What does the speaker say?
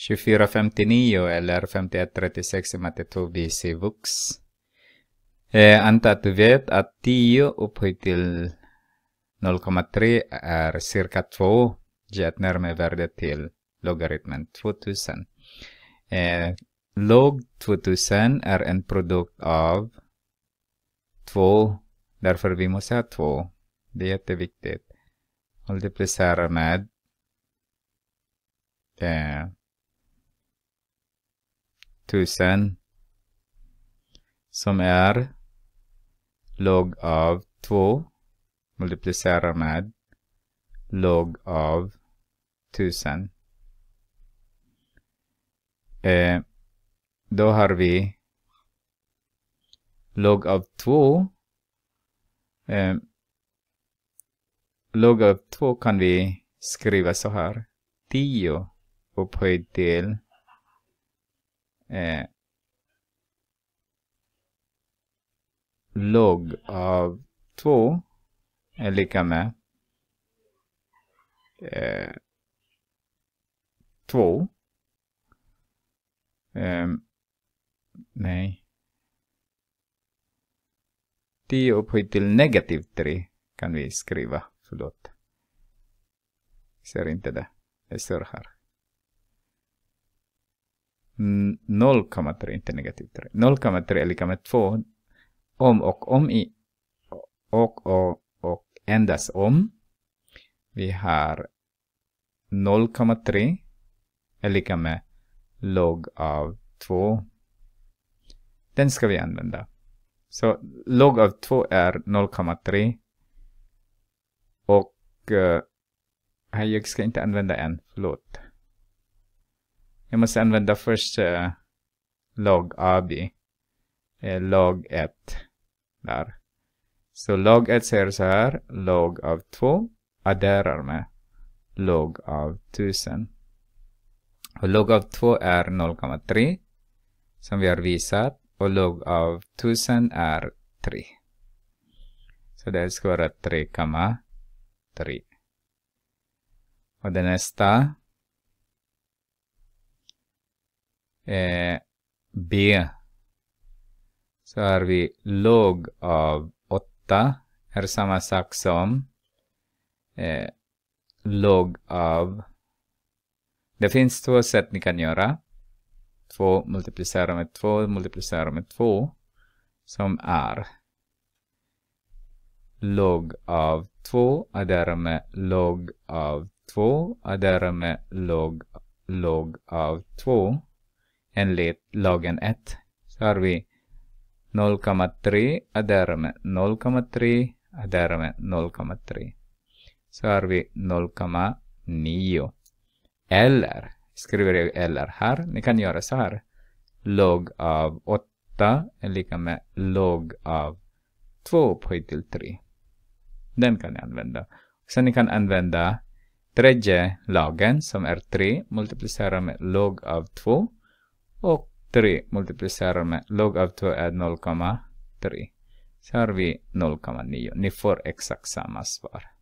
2459 eller 5136 i matte 2 BC Vux. Eh, anta att du vet att 10 upphöjt till 0,3 är cirka 2. Jet närmare värdet till logaritmen 2000. Eh, log 2000 är en produkt av 2. Därför vi måste ha 2. Det är jätteviktigt. Multiplicera med eh, tusen som är log av 2 multiplicerar med log av tusen. Eh, då har vi log av 2. Eh, log av 2 kan vi skriva så här. 10 upphöjt till eh, log av 2 är lika med eh, 2. Eh, nej. 10 upphöjt till negativ 3 kan vi skriva. Förlåt. Ser inte det. det står här. 0,3, inte negativ 3. 0,3 är lika med 2 om och om i och, och, och endast om vi har 0,3 är lika med log av 2. Den ska vi använda. Så log av 2 är 0,3 och uh, jag ska inte använda en, förlåt. Jag måste använda först eh, log AB. Eh, log 1. Där. Så log 1 säger så här. Log av 2 adderar med log av 1000. Och log av 2 är 0,3 som vi har visat och log av 1000 är 3. Så det ska vara 3,3. Och det nästa eh, B så har vi log av 8 är samma sak som eh, log av... Det finns två sätt ni kan göra. 2 multiplicera med 2 multiplicera med 2 som är log av 2 och därmed log av 2 och därmed log, log av 2 enligt lagen 1 så har vi 0,3 och därmed 0,3 och därmed 0,3. Så har vi 0,9. Eller, skriver jag eller här, ni kan göra så här. Log av 8 är lika med log av 2 upphöjt till 3. Den kan ni använda. Sen ni kan använda tredje lagen som är 3 multiplicera med log av 2 och 3 multiplicerar med log av 2 är 0,3. Så har vi 0,9. Ni får exakt samma svar.